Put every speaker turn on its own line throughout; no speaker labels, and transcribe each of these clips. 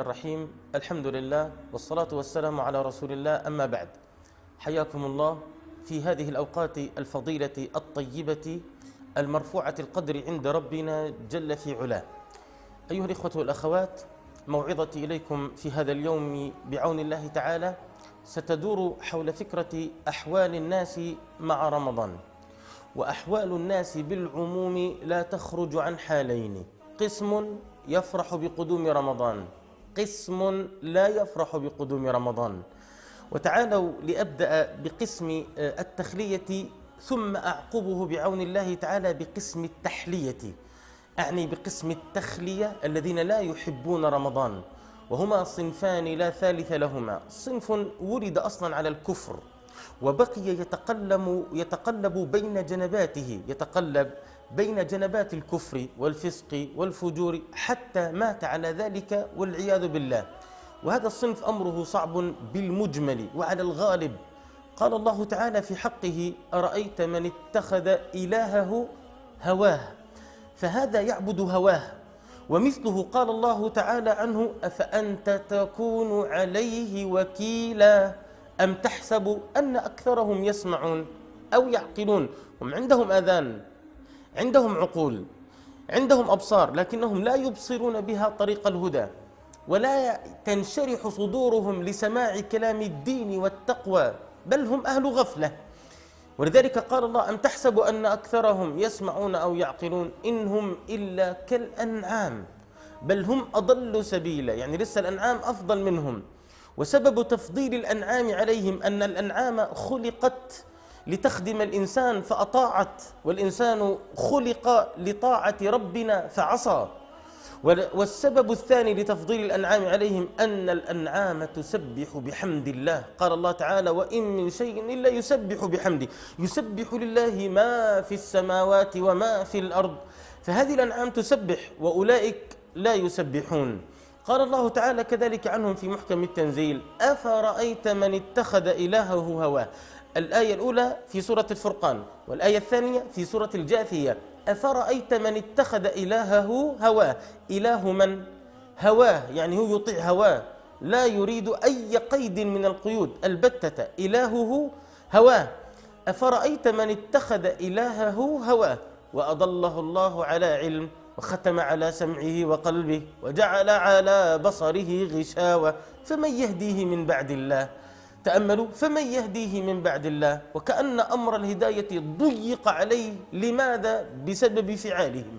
الرحمن الرحيم الحمد لله والصلاة والسلام على رسول الله أما بعد حياكم الله في هذه الأوقات الفضيلة الطيبة المرفوعة القدر عند ربنا جل في علاه أيها الإخوة والأخوات موعظتي إليكم في هذا اليوم بعون الله تعالى ستدور حول فكرة أحوال الناس مع رمضان وأحوال الناس بالعموم لا تخرج عن حالين قسم يفرح بقدوم رمضان قسم لا يفرح بقدوم رمضان وتعالوا لأبدأ بقسم آه، التخلية ثم أعقبه بعون الله تعالى بقسم التحلية أعني بقسم التخلية الذين لا يحبون رمضان وهما صنفان لا ثالث لهما صنف ولد أصلا على الكفر وبقي يتقلم يتقلب بين جنباته يتقلب بين جنبات الكفر والفسق والفجور حتى مات على ذلك والعياذ بالله وهذا الصنف أمره صعب بالمجمل وعلى الغالب قال الله تعالى في حقه أرأيت من اتخذ إلهه هواه فهذا يعبد هواه ومثله قال الله تعالى عنه أفأنت تكون عليه وكيلا أم تحسب أن أكثرهم يسمعون أو يعقلون هم عندهم آذان عندهم عقول عندهم أبصار لكنهم لا يبصرون بها طريق الهدى ولا تنشرح صدورهم لسماع كلام الدين والتقوى بل هم أهل غفلة ولذلك قال الله أم تحسب أن أكثرهم يسمعون أو يعقلون إن هم إلا كالأنعام بل هم أضل سبيلا يعني لسه الأنعام أفضل منهم وسبب تفضيل الأنعام عليهم أن الأنعام خلقت لتخدم الإنسان فأطاعت والإنسان خلق لطاعة ربنا فعصى والسبب الثاني لتفضيل الأنعام عليهم أن الأنعام تسبح بحمد الله قال الله تعالى وإن من شيء إلا يسبح بحمده يسبح لله ما في السماوات وما في الأرض فهذه الأنعام تسبح وأولئك لا يسبحون قال الله تعالى كذلك عنهم في محكم التنزيل أفرأيت من اتخذ إلهه هواه الآية الأولى في سورة الفرقان والآية الثانية في سورة الجاثية أفرأيت من اتخذ إلهه هواه إله من هواه يعني هو يطيع هواه لا يريد أي قيد من القيود البتة إلهه هواه أفرأيت من اتخذ إلهه هواه وأضله الله على علم وختم على سمعه وقلبه وجعل على بصره غشاوة فمن يهديه من بعد الله تأملوا فمن يهديه من بعد الله وكأن أمر الهداية ضيق عليه لماذا؟ بسبب فعالهم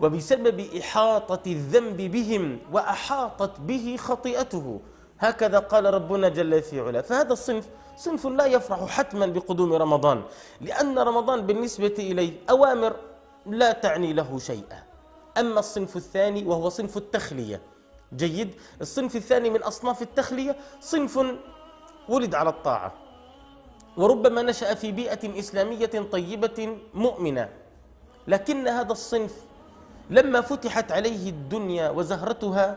وبسبب إحاطة الذنب بهم وأحاطت به خطيئته هكذا قال ربنا جل في علا فهذا الصنف صنف لا يفرح حتما بقدوم رمضان لأن رمضان بالنسبة إليه أوامر لا تعني له شيئا أما الصنف الثاني وهو صنف التخلية جيد الصنف الثاني من أصناف التخلية صنف ولد على الطاعة وربما نشأ في بيئة إسلامية طيبة مؤمنة لكن هذا الصنف لما فتحت عليه الدنيا وزهرتها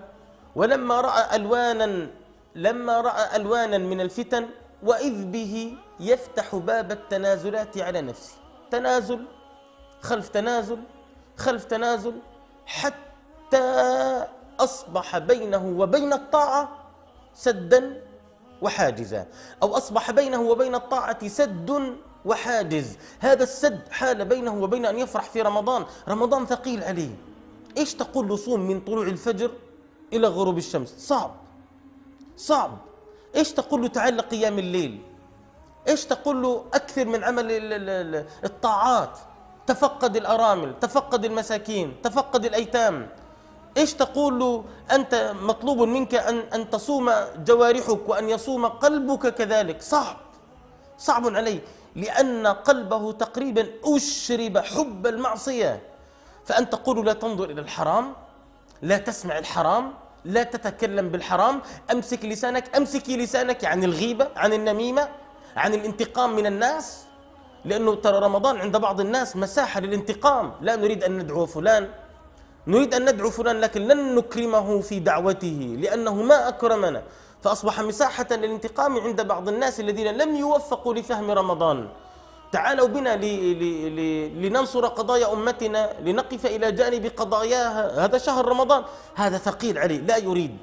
ولما رأى ألوانا لما رأى ألوانا من الفتن وإذ به يفتح باب التنازلات على نفسه تنازل خلف تنازل خلف تنازل حتى أصبح بينه وبين الطاعة سدا وحاجزا أو أصبح بينه وبين الطاعة سد وحاجز هذا السد حال بينه وبين أن يفرح في رمضان رمضان ثقيل عليه إيش تقول له صوم من طلوع الفجر إلى غروب الشمس صعب صعب إيش تقول له تعال قيام الليل إيش تقول له أكثر من عمل الطاعات تفقد الأرامل تفقد المساكين تفقد الأيتام إيش تقول له أنت مطلوب منك أن, أن تصوم جوارحك وأن يصوم قلبك كذلك صعب صعب عليه لأن قلبه تقريبا أشرب حب المعصية فانت تقول لا تنظر إلى الحرام لا تسمع الحرام لا تتكلم بالحرام أمسك لسانك أمسكي لسانك عن الغيبة عن النميمة عن الانتقام من الناس لأنه ترى رمضان عند بعض الناس مساحة للانتقام لا نريد أن ندعو فلان نريد أن ندعو فلان لكن لن نكرمه في دعوته لأنه ما أكرمنا فأصبح مساحة للانتقام عند بعض الناس الذين لم يوفقوا لفهم رمضان تعالوا بنا لننصر قضايا أمتنا لنقف إلى جانب قضاياها هذا شهر رمضان هذا ثقيل عليه لا يريد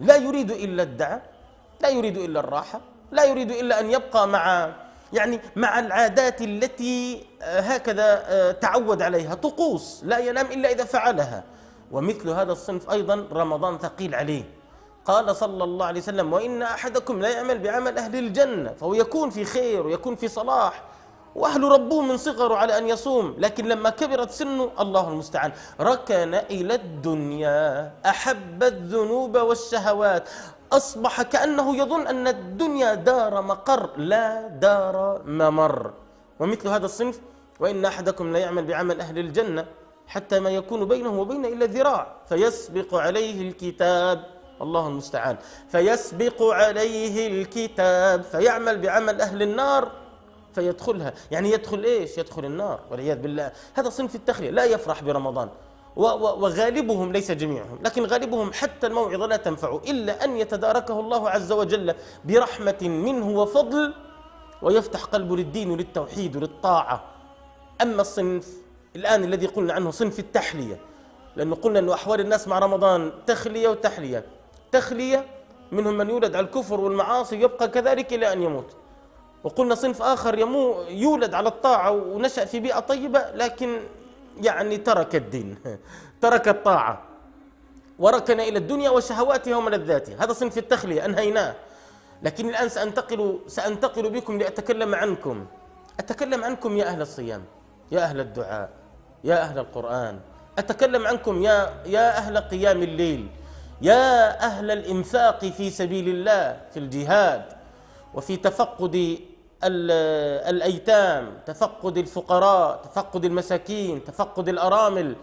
لا يريد إلا الدعاء لا يريد إلا الراحة لا يريد إلا أن يبقى مع يعني مع العادات التي آه، هكذا آه، تعود عليها طقوس لا ينام إلا إذا فعلها ومثل هذا الصنف أيضا رمضان ثقيل عليه قال صلى الله عليه وسلم وإن أحدكم لا يعمل بعمل أهل الجنة فهو يكون في خير ويكون في صلاح وأهل ربوه من صغره على أن يصوم لكن لما كبرت سنه الله المستعان ركن إلى الدنيا أحب الذنوب والشهوات أصبح كأنه يظن أن الدنيا دار مقر لا دار ممر ومثل هذا الصنف وإن أحدكم لا يعمل بعمل أهل الجنة حتى ما يكون بينه وبين إلا ذراع فيسبق عليه الكتاب الله المستعان فيسبق عليه الكتاب فيعمل بعمل أهل النار فيدخلها يعني يدخل إيش يدخل النار والعياذ بالله هذا صنف التخلية لا يفرح برمضان وغالبهم ليس جميعهم لكن غالبهم حتى الموعظة لا تنفع إلا أن يتداركه الله عز وجل برحمة منه وفضل ويفتح قلبه للدين وللتوحيد وللطاعة أما الصنف الآن الذي قلنا عنه صنف التحلية لأنه قلنا أنه أحوال الناس مع رمضان تخلية وتحلية تخلية منهم من يولد على الكفر والمعاصي ويبقى كذلك إلى أن يموت وقلنا صنف آخر يمو يولد على الطاعة ونشأ في بيئة طيبة لكن يعني ترك الدين ترك الطاعة وركن إلى الدنيا وشهواتها وملذاتها هذا صنف التخلية أنهيناه لكن الآن سأنتقل سأنتقل بكم لأتكلم عنكم أتكلم عنكم يا أهل الصيام يا أهل الدعاء يا أهل القرآن أتكلم عنكم يا يا أهل قيام الليل يا أهل الإنفاق في سبيل الله في الجهاد وفي تفقد الايتام تفقد الفقراء تفقد المساكين تفقد الارامل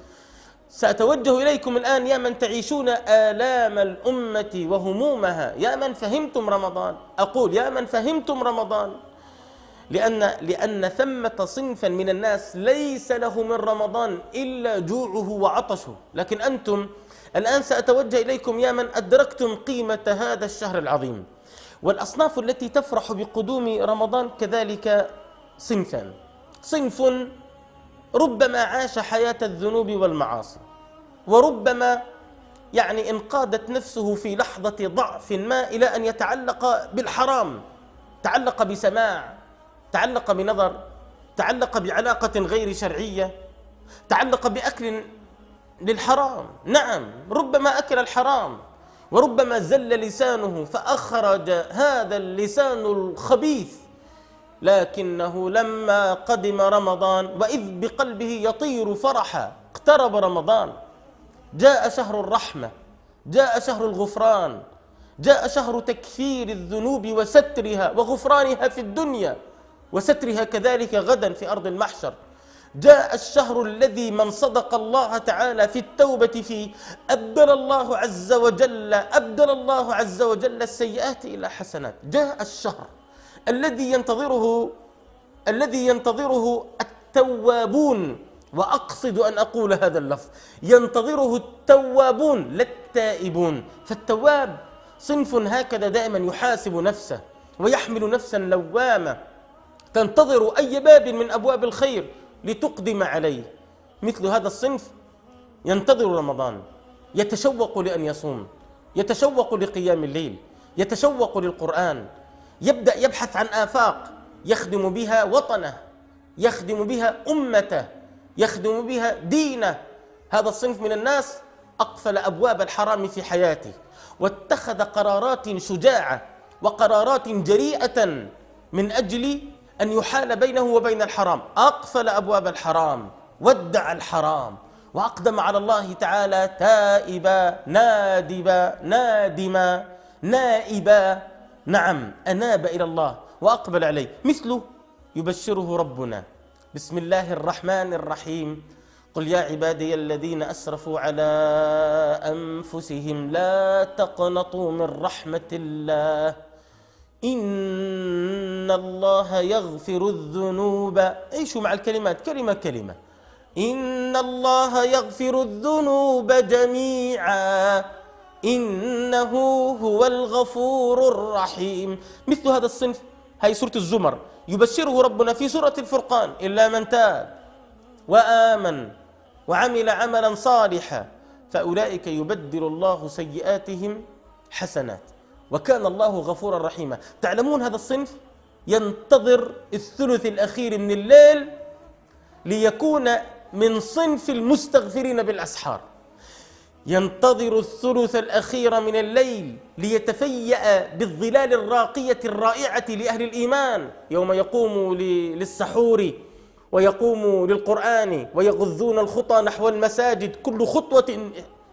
ساتوجه اليكم الان يا من تعيشون الام الامه وهمومها يا من فهمتم رمضان اقول يا من فهمتم رمضان لأن لأن ثمة صنفا من الناس ليس له من رمضان إلا جوعه وعطشه، لكن أنتم الآن سأتوجه إليكم يا من أدركتم قيمة هذا الشهر العظيم. والأصناف التي تفرح بقدوم رمضان كذلك صنفان صنف ربما عاش حياة الذنوب والمعاصي وربما يعني انقادت نفسه في لحظة ضعف ما إلى أن يتعلق بالحرام تعلق بسماع تعلق بنظر تعلق بعلاقة غير شرعية تعلق بأكل للحرام نعم ربما أكل الحرام وربما زل لسانه فأخرج هذا اللسان الخبيث لكنه لما قدم رمضان وإذ بقلبه يطير فرحا اقترب رمضان جاء شهر الرحمة جاء شهر الغفران جاء شهر تكفير الذنوب وسترها وغفرانها في الدنيا وسترها كذلك غدا في أرض المحشر جاء الشهر الذي من صدق الله تعالى في التوبة فيه أبدل الله عز وجل أبدل الله عز وجل السيئات إلى حسنات جاء الشهر الذي ينتظره الذي ينتظره التوابون وأقصد أن أقول هذا اللفظ ينتظره التوابون لا التائبون فالتواب صنف هكذا دائما يحاسب نفسه ويحمل نفسا لوامة تنتظر أي باب من أبواب الخير لتقدم عليه مثل هذا الصنف ينتظر رمضان يتشوق لأن يصوم يتشوق لقيام الليل يتشوق للقرآن يبدأ يبحث عن آفاق يخدم بها وطنه يخدم بها أمته يخدم بها دينه هذا الصنف من الناس أقفل أبواب الحرام في حياته واتخذ قرارات شجاعة وقرارات جريئة من أجل أن يحال بينه وبين الحرام أقفل أبواب الحرام ودع الحرام وأقدم على الله تعالى تائبا نادبا نادما نائبا نعم أناب إلى الله وأقبل عليه مثله يبشره ربنا بسم الله الرحمن الرحيم قل يا عبادي الذين أسرفوا على أنفسهم لا تقنطوا من رحمة الله إن الله يغفر الذنوب عيشوا مع الكلمات كلمة كلمة إن الله يغفر الذنوب جميعا إنه هو الغفور الرحيم مثل هذا الصنف هي سورة الزمر يبشره ربنا في سورة الفرقان إلا من تاب وآمن وعمل عملا صالحا فأولئك يبدل الله سيئاتهم حسنات وكان الله غفورا رحيما تعلمون هذا الصنف ينتظر الثلث الأخير من الليل ليكون من صنف المستغفرين بالأسحار ينتظر الثلث الأخير من الليل ليتفيأ بالظلال الراقية الرائعة لأهل الإيمان يوم يقوم للسحور ويقوم للقرآن ويغذون الخطى نحو المساجد كل خطوة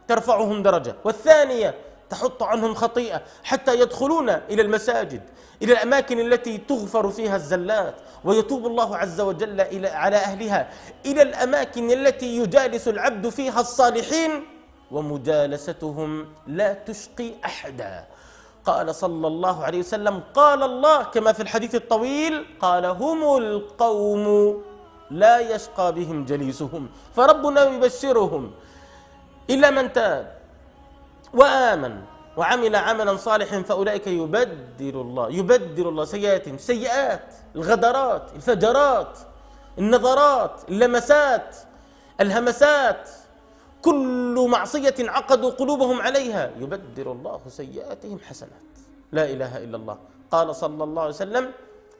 ترفعهم درجة والثانية تحط عنهم خطيئة حتى يدخلون إلى المساجد إلى الأماكن التي تغفر فيها الزلات ويتوب الله عز وجل إلى على أهلها إلى الأماكن التي يجالس العبد فيها الصالحين ومجالستهم لا تشقي أحدا قال صلى الله عليه وسلم قال الله كما في الحديث الطويل قال هم القوم لا يشقى بهم جليسهم فربنا يبشرهم إلا من تاب وآمن وعمل عملا صالحا فأولئك يبدل الله يبدل الله سيئاتهم سيئات الغدرات الفجرات النظرات اللمسات الهمسات كل معصية عقدوا قلوبهم عليها يبدل الله سيئاتهم حسنات لا إله إلا الله قال صلى الله عليه وسلم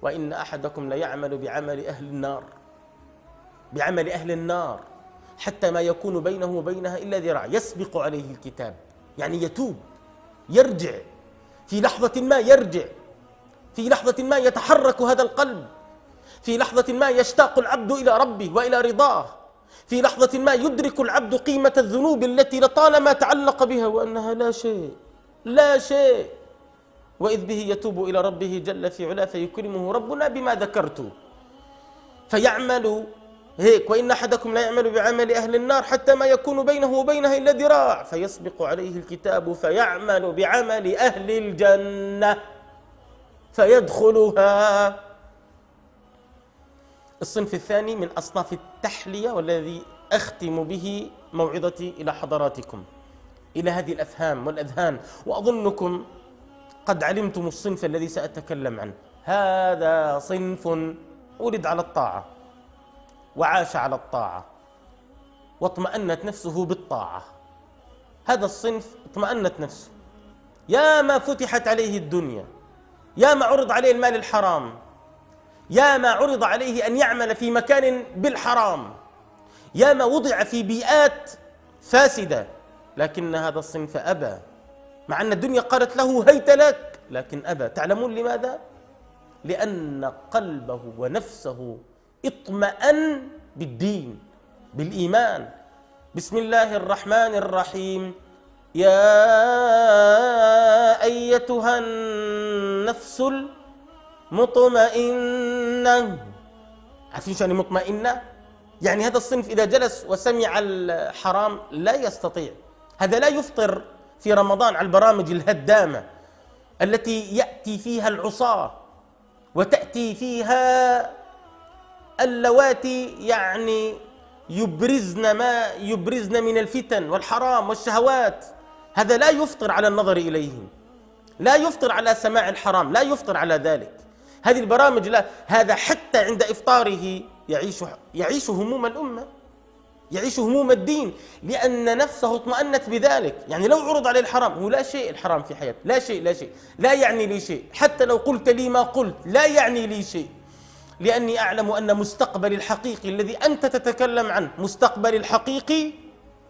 وإن أحدكم ليعمل بعمل أهل النار بعمل أهل النار حتى ما يكون بينه وبينها إلا ذراع يسبق عليه الكتاب يعني يتوب يرجع في لحظة ما يرجع في لحظة ما يتحرك هذا القلب في لحظة ما يشتاق العبد إلى ربه وإلى رضاه في لحظة ما يدرك العبد قيمة الذنوب التي لطالما تعلق بها وأنها لا شيء لا شيء وإذ به يتوب إلى ربه جل في علا فيكرمه ربنا بما ذكرت فيعمل هيك وإن أحدكم لا يعمل بعمل أهل النار حتى ما يكون بينه وبينها إلا ذراع فيسبق عليه الكتاب فيعمل بعمل أهل الجنة فيدخلها الصنف الثاني من أصناف التحلية والذي أختم به موعظتي إلى حضراتكم إلى هذه الأفهام والأذهان وأظنكم قد علمتم الصنف الذي سأتكلم عنه هذا صنف ولد على الطاعة وعاش على الطاعة واطمأنت نفسه بالطاعة هذا الصنف اطمأنت نفسه يا ما فتحت عليه الدنيا يا ما عرض عليه المال الحرام يا ما عرض عليه أن يعمل في مكان بالحرام يا ما وضع في بيئات فاسدة لكن هذا الصنف أبى مع أن الدنيا قالت له هيت لك لكن أبى تعلمون لماذا؟ لأن قلبه ونفسه اطمأن بالدين بالإيمان بسم الله الرحمن الرحيم يا أيتها النفس المطمئنة عارفين شو يعني مطمئنة؟ يعني هذا الصنف إذا جلس وسمع الحرام لا يستطيع هذا لا يفطر في رمضان على البرامج الهدامة التي يأتي فيها العصاة وتأتي فيها اللواتي يعني يبرزن ما يبرزن من الفتن والحرام والشهوات هذا لا يفطر على النظر إليهم لا يفطر على سماع الحرام لا يفطر على ذلك هذه البرامج لا هذا حتى عند إفطاره يعيش, يعيش هموم الأمة يعيش هموم الدين لأن نفسه اطمأنت بذلك يعني لو عرض عليه الحرام هو لا شيء الحرام في حياته لا شيء لا شيء لا يعني لي شيء حتى لو قلت لي ما قلت لا يعني لي شيء لأني أعلم أن مستقبل الحقيقي الذي أنت تتكلم عنه مستقبل الحقيقي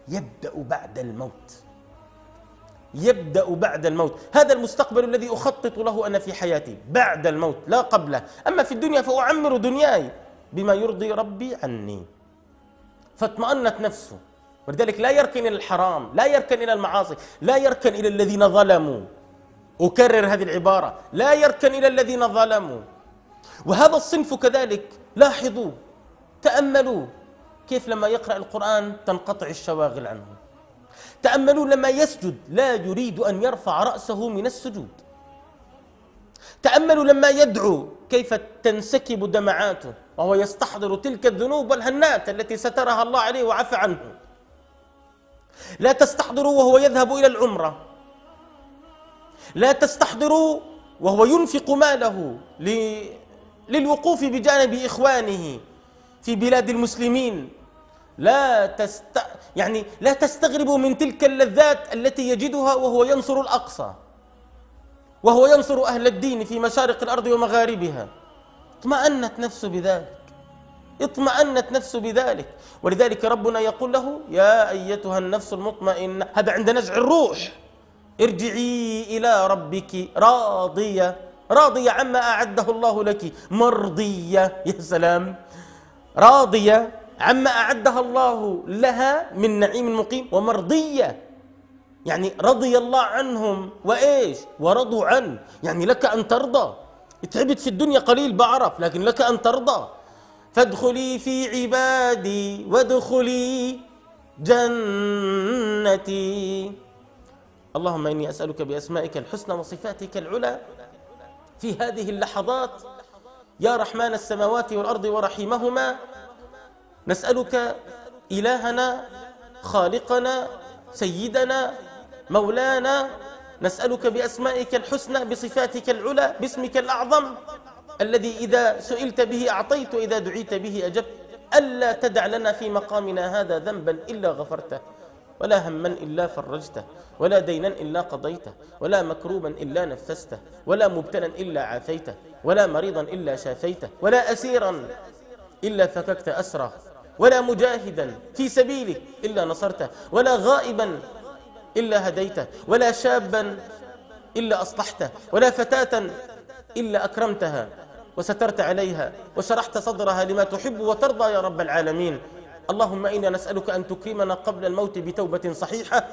يبدأ بعد الموت يبدأ بعد الموت هذا المستقبل الذي أخطط له أنا في حياتي بعد الموت لا قبله أما في الدنيا فأعمر دنياي بما يرضي ربي عني فاطمأنت نفسه ولذلك لا يركن إلى الحرام لا يركن إلى المعاصي لا يركن إلى الذين ظلموا أكرر هذه العبارة لا يركن إلى الذين ظلموا وهذا الصنف كذلك لاحظوا تأملوا كيف لما يقرأ القرآن تنقطع الشواغل عنه تأملوا لما يسجد لا يريد أن يرفع رأسه من السجود تأملوا لما يدعو كيف تنسكب دمعاته وهو يستحضر تلك الذنوب والهنات التي سترها الله عليه وعفى عنه لا تستحضروا وهو يذهب إلى العمرة لا تستحضروا وهو ينفق ماله للوقوف بجانب إخوانه في بلاد المسلمين لا تست... يعني لا تستغربوا من تلك اللذات التي يجدها وهو ينصر الأقصى وهو ينصر أهل الدين في مشارق الأرض ومغاربها اطمأنت نفسه بذلك اطمأنت نفسه بذلك ولذلك ربنا يقول له يا أيتها النفس المطمئنة هذا عند نزع الروح ارجعي إلى ربك راضية راضية عما أعده الله لك مرضية يا سلام راضية عما أعدها الله لها من نعيم مقيم ومرضية يعني رضي الله عنهم وإيش ورضوا عن يعني لك أن ترضى تعبت في الدنيا قليل بعرف لكن لك أن ترضى فادخلي في عبادي وادخلي جنتي اللهم إني أسألك بأسمائك الحسنى وصفاتك العلى في هذه اللحظات يا رحمن السماوات والأرض ورحيمهما نسألك إلهنا خالقنا سيدنا مولانا نسألك بأسمائك الحسنى بصفاتك العلى باسمك الأعظم الذي إذا سئلت به أعطيت وإذا دعيت به أجبت ألا تدع لنا في مقامنا هذا ذنبا إلا غفرته ولا هما إلا فرجته ولا دينا إلا قضيته ولا مكروبا إلا نفسته ولا مبتلا إلا عافيته ولا مريضا إلا شافيته ولا أسيرا إلا فككت أسره ولا مجاهدا في سبيله إلا نصرته ولا غائبا إلا هديته ولا شابا إلا أصلحته ولا فتاة إلا أكرمتها وسترت عليها وشرحت صدرها لما تحب وترضى يا رب العالمين اللهم إنا نسألك أن تكرمنا قبل الموت بتوبة صحيحة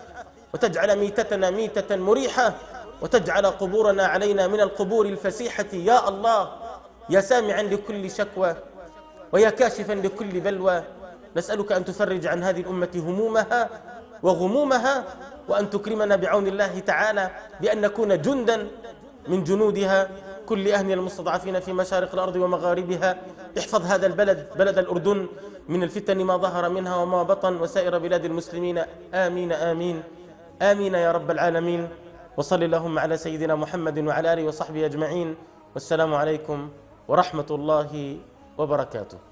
وتجعل ميتتنا ميتة مريحة وتجعل قبورنا علينا من القبور الفسيحة يا الله يا سامعا لكل شكوى ويا كاشفا لكل بلوى نسألك أن تفرج عن هذه الأمة همومها وغمومها وأن تكرمنا بعون الله تعالى بأن نكون جندا من جنودها كل أهل المستضعفين في مشارق الأرض ومغاربها احفظ هذا البلد بلد الأردن من الفتن ما ظهر منها وما بطن وسائر بلاد المسلمين آمين آمين آمين يا رب العالمين وصل اللهم على سيدنا محمد وعلى آله وصحبه أجمعين والسلام عليكم ورحمة الله وبركاته